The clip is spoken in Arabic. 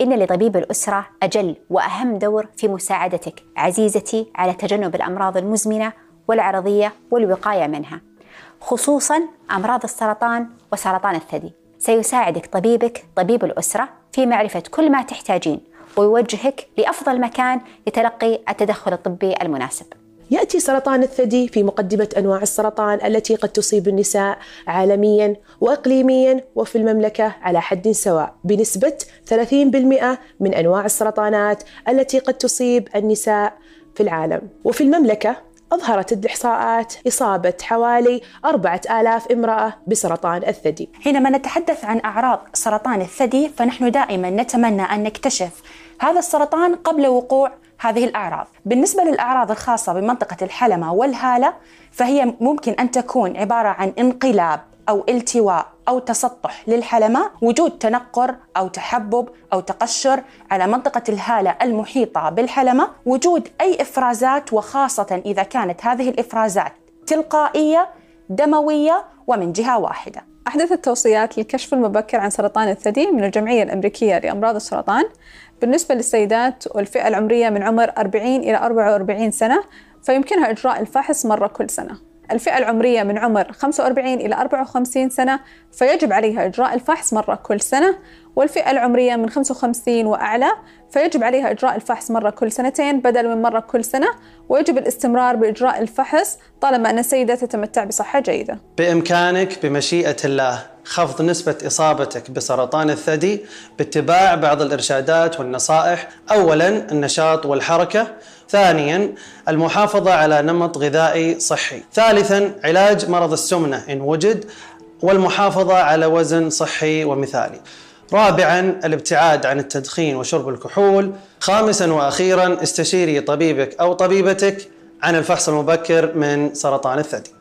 إن لطبيب الأسرة أجل وأهم دور في مساعدتك عزيزتي على تجنب الأمراض المزمنة والعرضية والوقاية منها خصوصا أمراض السرطان وسرطان الثدي سيساعدك طبيبك طبيب الأسرة في معرفة كل ما تحتاجين ويوجهك لأفضل مكان لتلقي التدخل الطبي المناسب ياتي سرطان الثدي في مقدمه انواع السرطان التي قد تصيب النساء عالميا واقليميا وفي المملكه على حد سواء بنسبه 30% من انواع السرطانات التي قد تصيب النساء في العالم وفي المملكه أظهرت الإحصاءات إصابة حوالي 4000 امرأة بسرطان الثدي. حينما نتحدث عن أعراض سرطان الثدي فنحن دائما نتمنى أن نكتشف هذا السرطان قبل وقوع هذه الأعراض بالنسبة للأعراض الخاصة بمنطقة الحلمة والهالة فهي ممكن أن تكون عبارة عن انقلاب أو التواء أو تسطح للحلمة وجود تنقر أو تحبب أو تقشر على منطقة الهالة المحيطة بالحلمة وجود أي إفرازات وخاصة إذا كانت هذه الإفرازات تلقائية دموية ومن جهة واحدة أحدث التوصيات للكشف المبكر عن سرطان الثدي من الجمعية الأمريكية لأمراض السرطان بالنسبة للسيدات والفئة العمرية من عمر 40 إلى 44 سنة فيمكنها إجراء الفحص مرة كل سنة الفئة العمرية من عمر 45 إلى 54 سنة فيجب عليها إجراء الفحص مرة كل سنة والفئة العمرية من 55 وأعلى فيجب عليها إجراء الفحص مرة كل سنتين بدل من مرة كل سنة ويجب الاستمرار بإجراء الفحص طالما أن السيدة تتمتع بصحة جيدة بإمكانك بمشيئة الله خفض نسبة إصابتك بسرطان الثدي باتباع بعض الإرشادات والنصائح أولا النشاط والحركة ثانيا المحافظة على نمط غذائي صحي ثالثا علاج مرض السمنة إن وجد والمحافظة على وزن صحي ومثالي رابعا الابتعاد عن التدخين وشرب الكحول خامسا واخيرا استشيري طبيبك او طبيبتك عن الفحص المبكر من سرطان الثدي